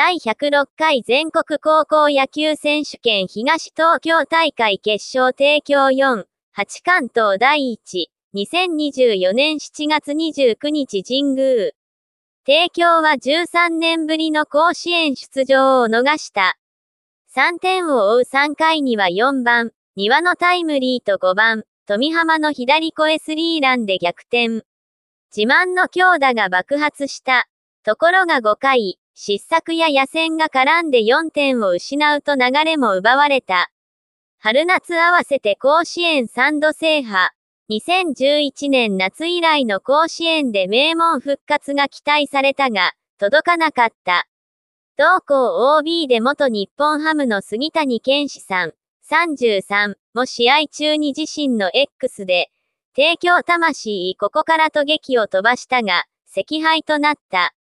第106回全国高校野球選手権東東京大会決勝提供4、8関東第1、2024年7月29日神宮。提供は13年ぶりの甲子園出場を逃した。3点を追う3回には4番、庭のタイムリーと5番、富浜の左声スリーランで逆転。自慢の強打が爆発した。ところが5回、失策や野戦が絡んで4点を失うと流れも奪われた。春夏合わせて甲子園3度制覇。2011年夏以来の甲子園で名門復活が期待されたが、届かなかった。同校 OB で元日本ハムの杉谷健志さん、33も試合中に自身の X で、提供魂ここからと劇を飛ばしたが、赤敗となった。